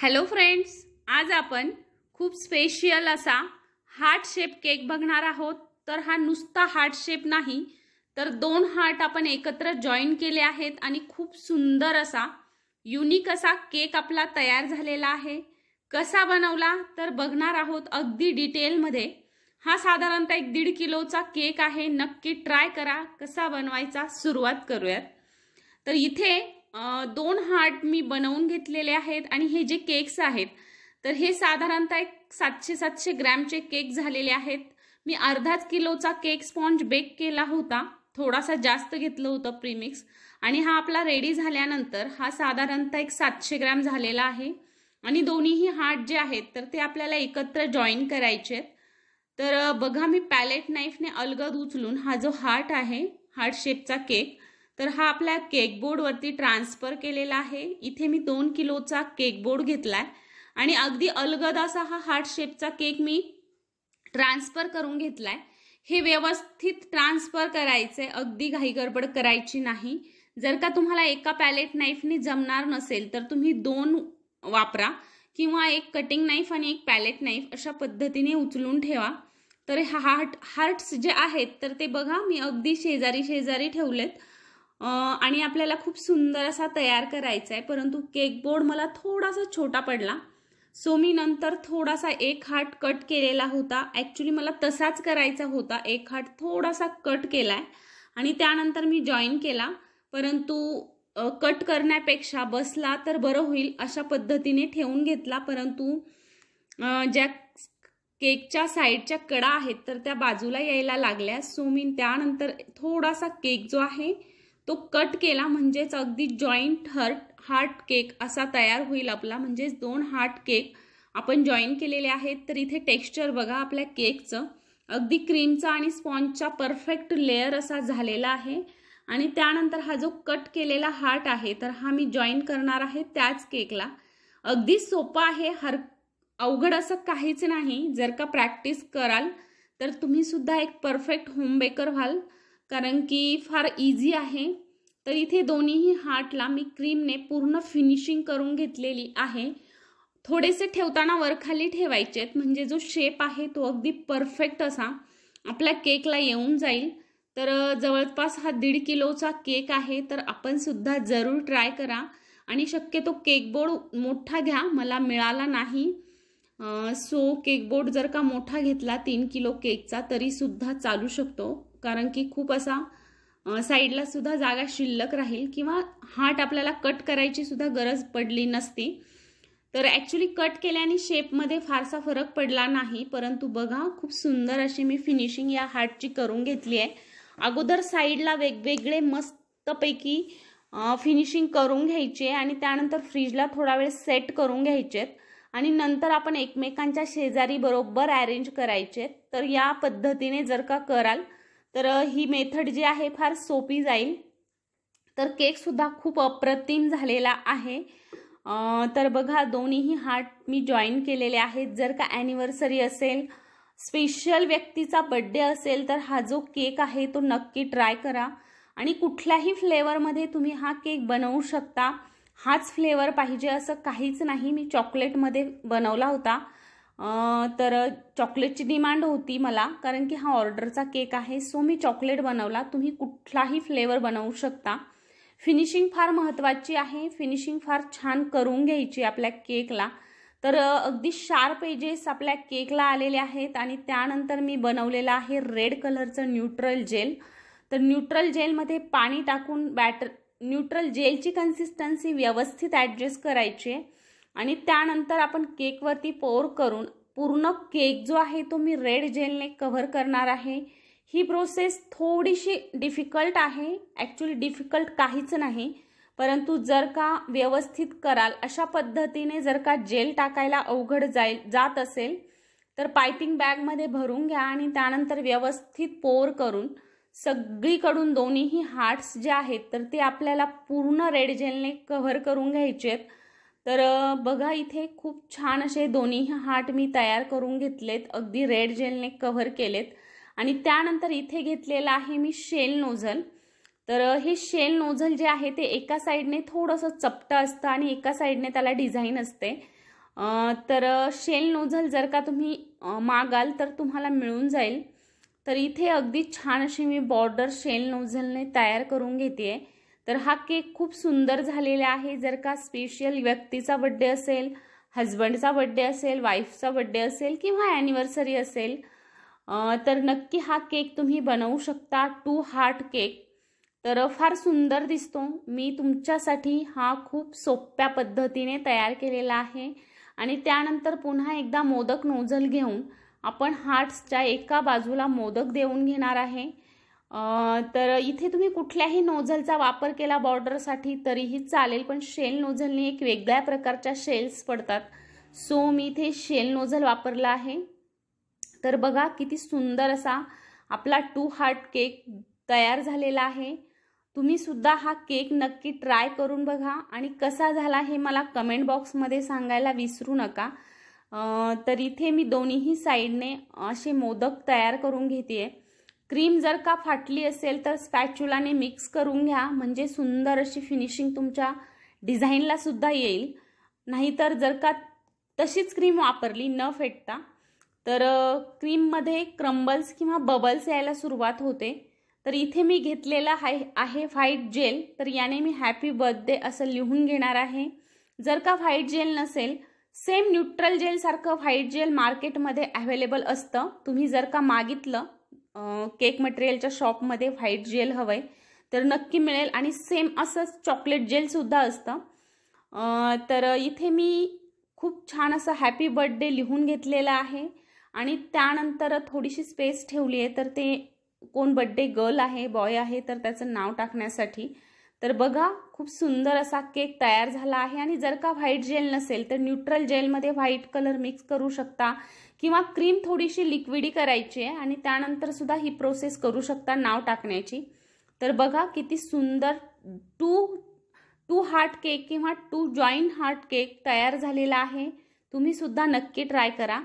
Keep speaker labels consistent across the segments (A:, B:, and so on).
A: Hello friends आज आपण खूप स्पेशियल असा हार्ट शेप केक बघणार आहोत तर हा नुसता हार्ट शेप नाही तर दोन हार्ट आपण एकत्र जॉईन केले आहेत आणि खूप सुंदर असा युनिक असा केक आपला तयार झालेला आहे कसा बनवला तर बघणार आहोत अगदी डिटेलमध्ये हा साधारणतः एक दीड किलोचा केक आहे नक्की ट्राय करा कसा बनवायचा सुरुवात करूयात तर इथे दोन हार्ट मी बनवून घेतलेले आहेत आणि हे जे केक्स आहेत तर हे साधारणतः एक सातशे सातशे ग्रॅमचे केक झालेले आहेत मी अर्धाच किलोचा केक स्पॉन्ज बेक केला होता थोडासा जास्त घेतलं होतं प्रीमिक्स आणि हा आपला रेडी झाल्यानंतर हा साधारणतः एक सातशे ग्रॅम झालेला आहे आणि दोन्हीही हार्ट जे आहेत तर ते आपल्याला एकत्र जॉईन करायचे आहेत तर बघा मी पॅलेट नाईफने अलगद उचलून हा जो हार्ट आहे हार्ट शेपचा केक तर हा आपल्या केक केकबोर्डवरती ट्रान्सफर केलेला आहे इथे मी दोन किलोचा बोर्ड घेतला आहे आणि अगदी अलगद असा हा हार्ट शेपचा केक मी ट्रान्सफर करून घेतला आहे हे व्यवस्थित ट्रान्सफर करायचे अगदी घाई गडबड करायची नाही जर का तुम्हाला एका पॅलेट नाईफने जमणार नसेल तर तुम्ही दोन वापरा किंवा एक कटिंग नाईफ आणि एक पॅलेट नाईफ अशा पद्धतीने उचलून ठेवा तर हा हार्ट हार्ट्स जे आहेत तर ते बघा मी अगदी शेजारी शेजारी ठेवलेत आणि आपल्याला खूप सुंदर असा तयार करायचा आहे परंतु केक बोर्ड मला थोडासा छोटा पडला सो मी नंतर थोडासा एक हाट कट केलेला होता ॲक्च्युली मला तसाच करायचा होता एक हाट थोडासा कट केला आहे आणि त्यानंतर मी जॉईन केला परंतु कट करण्यापेक्षा बसला तर बरं होईल अशा पद्धतीने ठेवून घेतला परंतु ज्या केकच्या साईडच्या कडा आहेत तर त्या बाजूला यायला लागल्या सो मी त्यानंतर थोडासा केक जो आहे तो कट केला म्हणजेच अगदी जॉईंट हर्ट हार्ट केक असा तयार होईल आपला म्हणजेच दोन हार्ट केक आपण जॉईन केलेले आहेत तर इथे टेक्स्चर बघा आपल्या केकचं अगदी क्रीमचा आणि स्पॉन्जचा परफेक्ट लेअर असा झालेला आहे आणि त्यानंतर हा जो कट केलेला हार्ट आहे तर हा मी जॉईन करणार आहे त्याच केकला अगदी सोपा आहे हर अवघड असं काहीच नाही जर का प्रॅक्टिस कराल तर तुम्ही सुद्धा एक परफेक्ट होम बेकर व्हाल कारण की फार इझी आहे तर इथे दोन्हीही हार्टला मी क्रीमने पूर्ण फिनिशिंग करून घेतलेली आहे थोडेसे ठेवताना वरखाली ठेवायचेत म्हणजे जो शेप आहे तो अगदी परफेक्ट असा आपल्या केकला येऊन जाईल तर जवळपास हा दीड किलोचा केक आहे तर आपणसुद्धा जरूर ट्राय करा आणि शक्यतो केक बोर्ड मोठा घ्या मला मिळाला नाही सो केक बोर्ड जर का मोठा घेतला तीन किलो केकचा तरीसुद्धा चालू शकतो कारण की खूप असा साईडला सुद्धा जागा शिल्लक राहील किंवा हाट आपल्याला कट करायची सुद्धा गरज पडली नसती तर ॲक्च्युली कट केल्याने शेपमध्ये फारसा फरक पडला नाही परंतु बघा खूप सुंदर अशी मी फिनिशिंग या हार्टची करून घेतली आहे अगोदर साईडला वेगवेगळे मस्तपैकी फिनिशिंग करून घ्यायचे आणि त्यानंतर फ्रीजला थोडा वेळ सेट करून घ्यायचेत आणि नंतर आपण एकमेकांच्या शेजारी बरोबर अरेंज करायचे तर या पद्धतीने जर का कराल तर ही मेथड जी आहे फार सोपी जाईल तर केकसुद्धा खूप अप्रतिम झालेला आहे तर बघा दोन्हीही हार्ट मी जॉईन केलेले आहेत जर का ॲनिव्हर्सरी असेल स्पेशल व्यक्तीचा बड्डे असेल तर हा जो केक आहे तो नक्की ट्राय करा आणि कुठल्याही फ्लेवरमध्ये तुम्ही हा केक बनवू शकता हाच फ्लेवर पाहिजे असं काहीच नाही मी चॉकलेटमध्ये बनवला होता तर चॉकलेटची डिमांड होती मला कारण की हा ऑर्डरचा केक आहे सो मी चॉकलेट बनवला तुम्ही कुठलाही फ्लेवर बनवू शकता फिनिशिंग फार महत्त्वाची आहे फिनिशिंग फार छान करून घ्यायची आपल्या केकला तर अगदी शार्प एजेस आपल्या केकला आलेले आहेत आणि त्यानंतर मी बनवलेलं आहे रेड कलरचं न्यूट्रल जेल तर न्यूट्रल जेलमध्ये पाणी टाकून बॅटर न्यूट्रल जेलची कन्सिस्टन्सी व्यवस्थित ॲडजस्ट करायची आहे आणि त्यानंतर आपण केकवरती पोअर करून पूर्ण केक जो आहे तो मी रेड जेलने कव्हर करणार आहे ही प्रोसेस थोडीशी डिफिकल्ट आहे ॲक्च्युली डिफिकल्ट काहीच नाही परंतु जर का व्यवस्थित कराल अशा पद्धतीने जर का जेल टाकायला अवघड जाईल जात असेल तर पायपिंग बॅगमध्ये भरून घ्या आणि त्यानंतर व्यवस्थित पोर करून सगळीकडून दोन्हीही हार्ट्स जे आहेत तर ते आपल्याला पूर्ण रेड जेलने कव्हर करून घ्यायचे आहेत तर बघा इथे खूप छान असे दोन्ही हार्ट मी तयार करून घेतलेत अगदी रेड जेलने कव्हर केलेत आणि त्यानंतर इथे घेतलेलं आहे मी शेल नोझल तर हे शेल नोझल जे आहे ते एका साईडने थोडंसं चपटं असतं आणि एका साईडने त्याला डिझाईन असते तर शेल नोझल जर का तुम्ही मागाल तर तुम्हाला मिळून जाईल तर इथे अगदी छान अशी मी बॉर्डर शेल नोझलने तयार करून घेते आहे तर हा केक खूप सुंदर झालेला आहे जर का स्पेशल व्यक्तीचा बड्डे असेल हजबंडचा बड्डे असेल वाईफचा बड्डे असेल किंवा ॲनिव्हर्सरी असेल तर नक्की हा केक तुम्ही बनवू शकता टू हार्ट केक तर फार सुंदर दिसतो मी तुमच्यासाठी हा खूप सोप्या पद्धतीने तयार केलेला आहे आणि त्यानंतर पुन्हा एकदा मोदक नोझल घेऊन आपण हार्ट्सच्या एका बाजूला मोदक देऊन घेणार आहे तर इथे तुम्ही कुठल्याही नोझलचा वापर केला बॉर्डरसाठी तरीही चालेल पण शेल नोझलने एक वेगळ्या प्रकारच्या शेल्स पडतात सो मी इथे शेल नोझल वापरला आहे तर बघा किती सुंदर असा आपला टू हार्ट केक तयार झालेला आहे तुम्ही सुद्धा हा केक नक्की ट्राय करून बघा आणि कसा झाला हे मला कमेंट बॉक्समध्ये सांगायला विसरू नका तर इथे मी दोन्हीही साईडने असे मोदक तयार करून घेते क्रीम जर का फाटली असेल तर स्पॅच्युलाने मिक्स करून घ्या म्हणजे सुंदर अशी फिनिशिंग तुमच्या डिझाईनला सुद्धा येईल नाहीतर जर का तशीच क्रीम वापरली न फेटता तर क्रीममध्ये क्रम्बल्स किंवा बबल्स यायला सुरुवात होते तर इथे मी घेतलेला हाय आहे व्हाईट जेल तर याने मी हॅपी बर्थडे असं लिहून घेणार आहे जर का व्हाईट जेल नसेल सेम न्यूट्रल जेलसारखं व्हाईट जेल मार्केटमध्ये अवेलेबल असतं तुम्ही जर का मागितलं केक मटेरियलच्या शॉपमध्ये व्हाईट जेल हवं तर नक्की मिळेल आणि सेम असंच चॉकलेट जेलसुद्धा असतं तर इथे मी खूप छान असं हॅपी बर्थडे लिहून घेतलेला आहे आणि त्यानंतर थोडीशी स्पेस ठेवली आहे तर ते कोण बड्डे गर्ल आहे बॉय आहे तर त्याचं नाव टाकण्यासाठी तर बघा खूप सुंदर असा केक तयार झाला आहे आणि जर का व्हाईट जेल नसेल तर न्यूट्रल जेलमध्ये व्हाईट कलर मिक्स करू शकता किंवा क्रीम थोडीशी लिक्विडी करायची आहे आणि त्यानंतर सुद्धा ही प्रोसेस करू शकता नाव टाकण्याची तर बघा किती सुंदर टू टू हार्ट केक किंवा टू जॉईन हार्ट केक तयार झालेला आहे तुम्ही सुद्धा नक्की ट्राय करा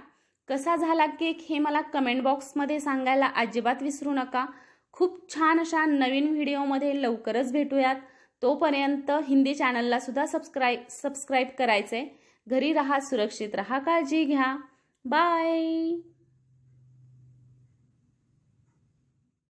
A: कसा झाला केक हे मला कमेंट बॉक्समध्ये सांगायला अजिबात विसरू नका खूप छान अशा नवीन व्हिडिओमध्ये लवकरच भेटूयात तोपर्यंत हिंदी चॅनलला सुद्धा सबस्क्राईब सबस्क्राईब करायचं आहे घरी राहा सुरक्षित राहा काळजी घ्या Bye.